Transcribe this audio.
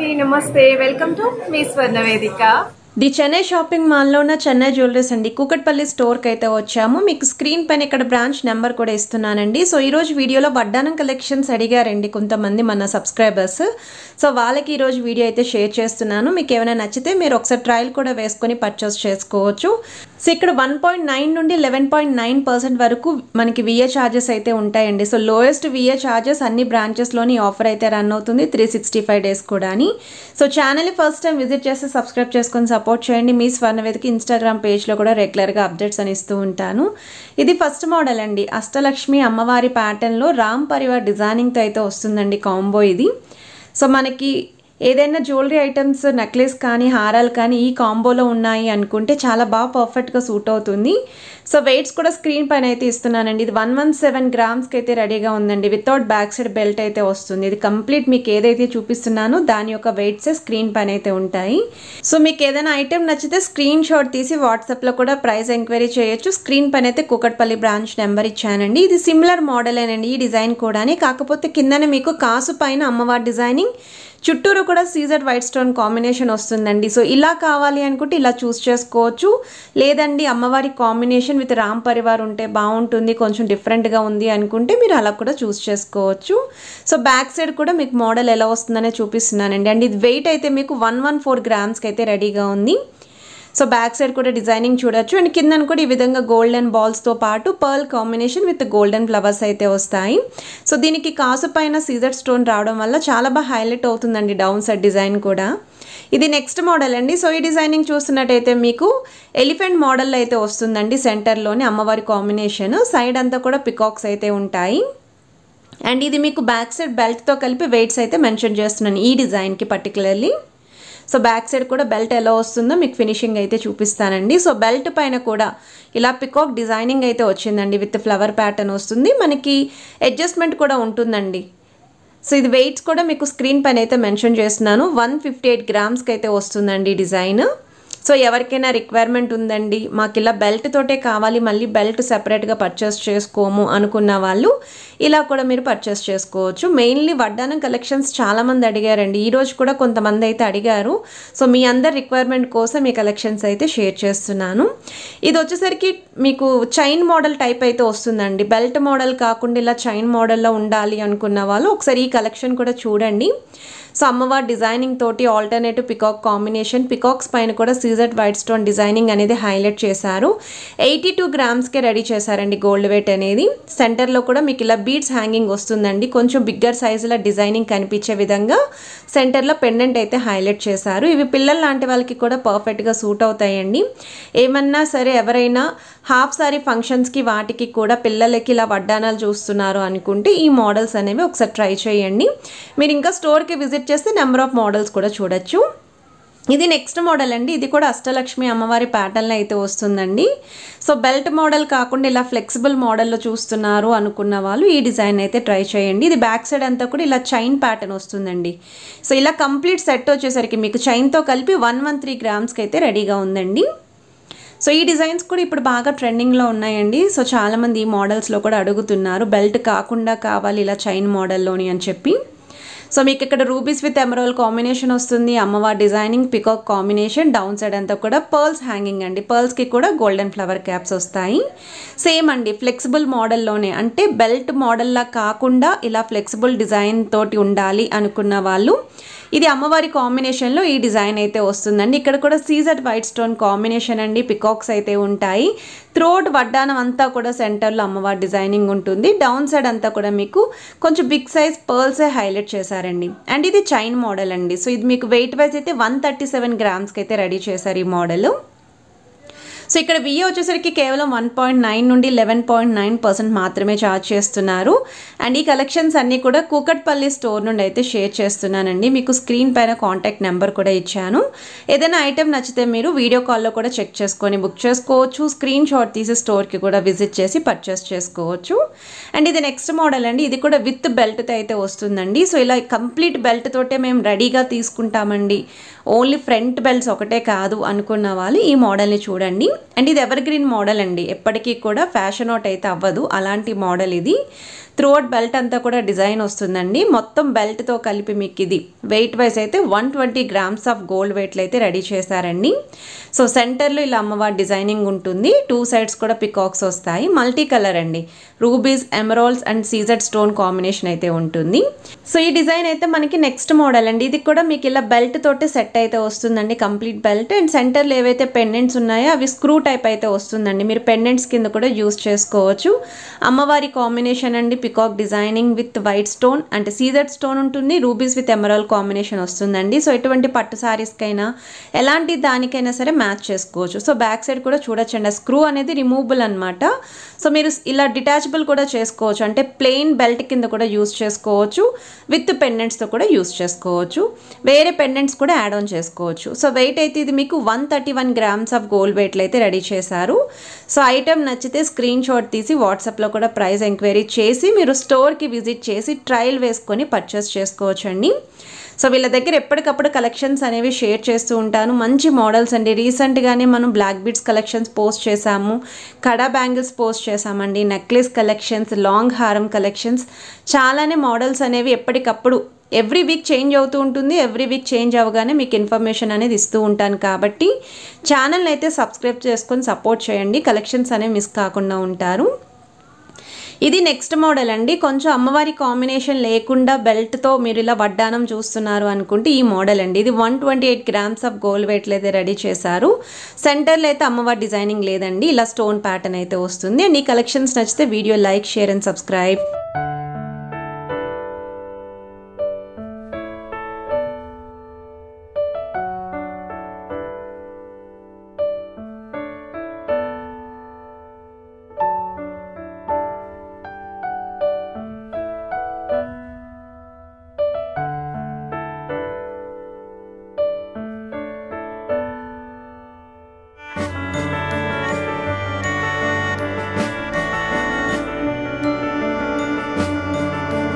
అండి నమస్తే welcome to me స్వర్ణ వేదిక ది చెన్నై షాపింగ్ మాల్లో ఉన్న చెన్నై జ్యువెలరీస్ అండి కూకట్పల్లి స్టోర్కి అయితే వచ్చాము మీకు స్క్రీన్ పైన ఇక్కడ బ్రాంచ్ నెంబర్ కూడా ఇస్తున్నానండి సో ఈరోజు వీడియోలో వడ్డానం కలెక్షన్స్ అడిగారండి కొంతమంది మన సబ్స్క్రైబర్స్ సో వాళ్ళకి ఈరోజు వీడియో అయితే షేర్ చేస్తున్నాను మీకు ఏమైనా నచ్చితే మీరు ఒకసారి ట్రయల్ కూడా వేసుకొని పర్చేస్ చేసుకోవచ్చు సో ఇక్కడ వన్ పాయింట్ నైన్ నుండి లెవెన్ పాయింట్ నైన్ పర్సెంట్ వరకు మనకి విఏ ఛార్జెస్ అయితే ఉంటాయండి సో లోయెస్ట్ విఏ ఛార్జెస్ అన్ని బ్రాంచెస్లోని ఆఫర్ అయితే రన్ అవుతుంది త్రీ సిక్స్టీ ఫైవ్ డేస్ కూడా అని సో ఛానల్ని ఫస్ట్ టైం విజిట్ చేసి సబ్స్క్రైబ్ చేసుకొని సపోర్ట్ సపోర్ట్ చేయండి మీ స్వర్ణవేదిక ఇన్స్టాగ్రామ్ పేజ్లో కూడా రెగ్యులర్గా అప్డేట్స్ అని ఇస్తూ ఉంటాను ఇది ఫస్ట్ మోడల్ అండి అష్టలక్ష్మి అమ్మవారి ప్యాటర్న్లో రామ్ పరివార్ డిజైనింగ్తో అయితే వస్తుందండి కాంబో ఇది సో మనకి ఏదైనా జ్యువెలరీ ఐటమ్స్ నెక్లెస్ కానీ హారాలు కానీ ఈ కాంబోలో ఉన్నాయి అనుకుంటే చాలా బాగా పర్ఫెక్ట్గా సూట్ అవుతుంది సో వెయిట్స్ కూడా స్క్రీన్ పైన అయితే ఇస్తున్నానండి ఇది వన్ వన్ సెవెన్ గ్రామ్స్కి అయితే రెడీగా ఉందండి వితౌట్ బ్యాక్ సైడ్ బెల్ట్ అయితే వస్తుంది ఇది కంప్లీట్ మీకు ఏదైతే చూపిస్తున్నానో దాని యొక్క వెయిట్స్ స్క్రీన్ పైన అయితే ఉంటాయి సో మీకు ఏదైనా ఐటెం నచ్చితే స్క్రీన్ షాట్ తీసి వాట్సాప్లో కూడా ప్రైస్ ఎంక్వైరీ చేయొచ్చు స్క్రీన్ పైన అయితే కూకట్పల్లి బ్రాంచ్ నెంబర్ ఇచ్చానండి ఇది సిమిలర్ మోడలేనండి ఈ డిజైన్ కూడా కాకపోతే కిందనే మీకు కాసు పైన అమ్మవారి డిజైనింగ్ చుట్టూరు కూడా సీజర్ వైట్ స్టోన్ కాంబినేషన్ వస్తుందండి సో ఇలా కావాలి అనుకుంటే ఇలా చూస్ చేసుకోవచ్చు లేదండి అమ్మవారి కాంబినేషన్ విత్ రామ్ పరివార్ ఉంటే బాగుంటుంది కొంచెం డిఫరెంట్గా ఉంది అనుకుంటే మీరు అలా కూడా చూస్ చేసుకోవచ్చు సో బ్యాక్ సైడ్ కూడా మీకు మోడల్ ఎలా వస్తుందనే చూపిస్తున్నానండి అండ్ ఇది వెయిట్ అయితే మీకు వన్ వన్ ఫోర్ గ్రామ్స్కి అయితే రెడీగా ఉంది సో బ్యాక్ సైడ్ కూడా డిజైనింగ్ చూడొచ్చు అండ్ కింద కూడా ఈ విధంగా గోల్డెన్ బాల్స్తో పాటు pearl combination with golden flowers అయితే వస్తాయి సో దీనికి కాసు పైన సీజర్ స్టోన్ రావడం వల్ల చాలా బాగా హైలైట్ అవుతుందండి డౌన్ సైడ్ డిజైన్ కూడా ఇది నెక్స్ట్ మోడల్ అండి సో ఈ డిజైనింగ్ చూస్తున్నట్టయితే మీకు ఎలిఫెంట్ మోడల్ అయితే వస్తుందండి సెంటర్లోని అమ్మవారి కాంబినేషన్ సైడ్ అంతా కూడా పికాక్స్ అయితే ఉంటాయి అండ్ ఇది మీకు బ్యాక్ సైడ్ బెల్ట్తో కలిపి వెయిట్స్ అయితే మెన్షన్ చేస్తున్నాను ఈ డిజైన్కి పర్టికులర్లీ సో బ్యాక్ సైడ్ కూడా బెల్ట్ ఎలా వస్తుందో మీకు ఫినిషింగ్ అయితే చూపిస్తానండి సో బెల్ట్ పైన కూడా ఇలా పికాక్ డిజైనింగ్ అయితే వచ్చిందండి విత్ ఫ్లవర్ ప్యాటర్న్ వస్తుంది మనకి అడ్జస్ట్మెంట్ కూడా ఉంటుందండి సో ఇది వెయిట్స్ కూడా మీకు స్క్రీన్ పైన అయితే మెన్షన్ చేస్తున్నాను వన్ ఫిఫ్టీ ఎయిట్ గ్రామ్స్కి అయితే వస్తుందండి డిజైన్ సో ఎవరికైనా రిక్వైర్మెంట్ ఉందండి మాకు ఇలా బెల్ట్ తోటే కావాలి మళ్ళీ బెల్ట్ సెపరేట్గా పర్చేస్ చేసుకోము అనుకున్న వాళ్ళు ఇలా కూడా మీరు పర్చేస్ చేసుకోవచ్చు మెయిన్లీ వడ్డానం కలెక్షన్స్ చాలామంది అడిగారండి ఈరోజు కూడా కొంతమంది అయితే అడిగారు సో మీ అందరి రిక్వైర్మెంట్ కోసం ఈ కలెక్షన్స్ అయితే షేర్ చేస్తున్నాను ఇది వచ్చేసరికి మీకు చైన్ మోడల్ టైప్ అయితే వస్తుందండి బెల్ట్ మోడల్ కాకుండా ఇలా చైన్ మోడల్లో ఉండాలి అనుకున్న వాళ్ళు ఒకసారి ఈ కలెక్షన్ కూడా చూడండి సో అమ్మవారి డిజైనింగ్ తోటి ఆల్టర్నేటివ్ పికాక్ కాంబినేషన్ పికాక్స్ పైన కూడా సీజర్ వైట్ స్టోన్ డిజైనింగ్ అనేది హైలైట్ చేశారు ఎయిటీ టూ గ్రామ్స్కే రెడీ చేశారండి గోల్డ్ వెయిట్ అనేది సెంటర్లో కూడా మీకు ఇలా బీడ్స్ హ్యాంగింగ్ వస్తుందండి కొంచెం బిగ్గర్ సైజులో డిజైనింగ్ కనిపించే విధంగా సెంటర్లో పెండెంట్ అయితే హైలైట్ చేశారు ఇవి పిల్లలు లాంటి వాళ్ళకి కూడా పర్ఫెక్ట్గా సూట్ అవుతాయండి ఏమన్నా సరే ఎవరైనా హాఫ్ సారీ ఫంక్షన్స్కి వాటికి కూడా పిల్లలకి ఇలా వడ్డానాలు చూస్తున్నారు అనుకుంటే ఈ మోడల్స్ అనేవి ఒకసారి ట్రై చేయండి మీరు ఇంకా స్టోర్కి విజిట్ చేస్తే నెంబర్ ఆఫ్ మోడల్స్ కూడా చూడొచ్చు ఇది నెక్స్ట్ మోడల్ అండి ఇది కూడా అష్టలక్ష్మి అమ్మవారి ప్యాటర్న్లో అయితే వస్తుందండి సో బెల్ట్ మోడల్ కాకుండా ఇలా ఫ్లెక్సిబుల్ మోడల్లో చూస్తున్నారు అనుకున్న వాళ్ళు ఈ డిజైన్ అయితే ట్రై చేయండి ఇది బ్యాక్ సైడ్ అంతా కూడా ఇలా చైన్ ప్యాటర్న్ వస్తుందండి సో ఇలా కంప్లీట్ సెట్ వచ్చేసరికి మీకు చైన్తో కలిపి వన్ వన్ త్రీ గ్రామ్స్కి అయితే రెడీగా ఉందండి సో ఈ డిజైన్స్ కూడా ఇప్పుడు బాగా ట్రెండింగ్లో ఉన్నాయండి సో చాలామంది ఈ మోడల్స్లో కూడా అడుగుతున్నారు బెల్ట్ కాకుండా కావాలి ఇలా చైన్ మోడల్లోని అని చెప్పి సో మీకు ఇక్కడ రూబీస్ విత్ ఎమరోల్ కాంబినేషన్ వస్తుంది అమ్మవారి designing peacock combination down side అంతా కూడా పర్ల్స్ హ్యాంగింగ్ అండి పర్ల్స్కి కూడా గోల్డెన్ ఫ్లవర్ క్యాప్స్ వస్తాయి సేమ్ అండి ఫ్లెక్సిబుల్ మోడల్లోనే అంటే బెల్ట్ మోడల్లా కాకుండా ఇలా ఫ్లెక్సిబుల్ డిజైన్ తోటి ఉండాలి అనుకున్న వాళ్ళు ఇది అమ్మవారి కాంబినేషన్లో ఈ డిజైన్ అయితే వస్తుందండి ఇక్కడ కూడా సీజర్ వైట్ స్టోన్ కాంబినేషన్ అండి పికాక్స్ అయితే ఉంటాయి త్రోట్ వడ్డానం అంతా కూడా సెంటర్లో అమ్మవారి డిజైనింగ్ ఉంటుంది డౌన్ సైడ్ అంతా కూడా మీకు కొంచెం బిగ్ సైజ్ పర్ల్సే హైలైట్ చేశారండి అండ్ ఇది చైన్ మోడల్ అండి సో ఇది మీకు వెయిట్ వైజ్ అయితే వన్ థర్టీ సెవెన్ గ్రామ్స్కి అయితే రెడీ చేశారు ఈ మోడల్ సో ఇక్కడ విఏ వచ్చేసరికి కేవలం వన్ పాయింట్ నైన్ నుండి లెవెన్ పాయింట్ నైన్ పర్సెంట్ మాత్రమే ఛార్జ్ చేస్తున్నారు అండ్ ఈ కలెక్షన్స్ అన్నీ కూడా కూకట్పల్లి స్టోర్ నుండి అయితే షేర్ చేస్తున్నానండి మీకు స్క్రీన్ పైన కాంటాక్ట్ నెంబర్ కూడా ఇచ్చాను ఏదైనా ఐటెం నచ్చితే మీరు వీడియో కాల్లో కూడా చెక్ చేసుకొని బుక్ చేసుకోవచ్చు స్క్రీన్ షాట్ తీసి స్టోర్కి కూడా విజిట్ చేసి పర్చేస్ చేసుకోవచ్చు అండ్ ఇది నెక్స్ట్ మోడల్ అండి ఇది కూడా విత్ బెల్ట్తో అయితే వస్తుందండి సో ఇలా కంప్లీట్ బెల్ట్ తోటే మేము రెడీగా తీసుకుంటామండి ఓన్లీ ఫ్రంట్ బెల్ట్స్ ఒకటే కాదు అనుకున్న వాళ్ళు ఈ మోడల్ని చూడండి అండ్ ఇది ఎవర్ గ్రీన్ మోడల్ అండి ఎప్పటికీ కూడా ఫ్యాషన్ అవుట్ అయితే అవ్వదు అలాంటి మోడల్ ఇది త్రూఅవుట్ బెల్ట్ అంతా కూడా డిజైన్ వస్తుందండి మొత్తం బెల్ట్తో కలిపి మీకు ఇది వెయిట్ వైజ్ అయితే one twenty grams of gold వెయిట్లు అయితే రెడీ చేశారండి సో సెంటర్లో ఇలా అమ్మవారి డిజైనింగ్ ఉంటుంది టూ సైడ్స్ కూడా పికాక్స్ వస్తాయి మల్టీ కలర్ అండి రూబీస్ ఎమరాల్స్ అండ్ సీజర్ స్టోన్ కాంబినేషన్ అయితే ఉంటుంది సో ఈ డిజైన్ అయితే మనకి నెక్స్ట్ మోడల్ అండి ఇది కూడా మీకు ఇలా బెల్ట్ తోటి సెట్ అయితే వస్తుందండి కంప్లీట్ బెల్ట్ అండ్ సెంటర్లో ఏవైతే పెండెంట్స్ ఉన్నాయో అవి స్క్రూ స్క్రూ టైప్ అయితే వస్తుందండి మీరు పెండెంట్స్ కింద కూడా యూస్ చేసుకోవచ్చు అమ్మవారి కాంబినేషన్ అండి peacock designing with white stone అంటే సీజర్ స్టోన్ ఉంటుంది రూబీస్ విత్ ఎమరాల్ కాంబినేషన్ వస్తుందండి సో ఎటువంటి పట్టు శారీస్కైనా ఎలాంటి దానికైనా సరే మ్యాచ్ చేసుకోవచ్చు సో బ్యాక్ సైడ్ కూడా చూడొచ్చండి స్క్రూ అనేది రిమూవబుల్ అనమాట సో మీరు ఇలా డిటాచబుల్ కూడా చేసుకోవచ్చు అంటే ప్లెయిన్ బెల్ట్ కింద కూడా యూస్ చేసుకోవచ్చు విత్ పెండెంట్స్తో కూడా యూస్ చేసుకోవచ్చు వేరే పెండెంట్స్ కూడా యాడ్ ఆన్ చేసుకోవచ్చు సో వెయిట్ అయితే ఇది మీకు one thirty one grams of gold వెయిట్లు అయితే రెడీ చేశారు సో ఐటెం నచ్చితే స్క్రీన్ షాట్ తీసి వాట్సాప్లో కూడా ప్రైస్ ఎంక్వైరీ చేసి మీరు స్టోర్కి విజిట్ చేసి ట్రయల్ వేసుకొని పర్చేస్ చేసుకోవచ్చండి సో వీళ్ళ దగ్గర ఎప్పటికప్పుడు కలెక్షన్స్ అనేవి షేర్ చేస్తూ ఉంటాను మంచి మోడల్స్ అండి రీసెంట్గానే మనం బ్లాక్ బీడ్స్ కలెక్షన్స్ పోస్ట్ చేశాము కడా బ్యాంగిల్స్ పోస్ట్ చేశామండి నెక్లెస్ కలెక్షన్స్ లాంగ్ హారం కలెక్షన్స్ చాలానే మోడల్స్ అనేవి ఎప్పటికప్పుడు ఎవ్రీ వీక్ చేంజ్ అవుతూ ఉంటుంది ఎవ్రీ వీక్ చేంజ్ అవ్వగానే మీకు ఇన్ఫర్మేషన్ అనేది ఇస్తూ ఉంటాను కాబట్టి ఛానల్ని అయితే సబ్స్క్రైబ్ చేసుకొని సపోర్ట్ చేయండి కలెక్షన్స్ అనేవి మిస్ కాకుండా ఉంటారు ఇది నెక్స్ట్ మోడల్ అండి కొంచెం అమ్మవారి కాంబినేషన్ లేకుండా బెల్ట్తో మీరు ఇలా వడ్డానం చూస్తున్నారు అనుకుంటే ఈ మోడల్ అండి ఇది one twenty eight grams of gold వెయిట్లు అయితే రెడీ చేశారు సెంటర్లో అయితే అమ్మవారి డిజైనింగ్ లేదండి ఇలా స్టోన్ ప్యాటర్న్ అయితే వస్తుంది అండ్ ఈ కలెక్షన్స్ నచ్చితే video like share and subscribe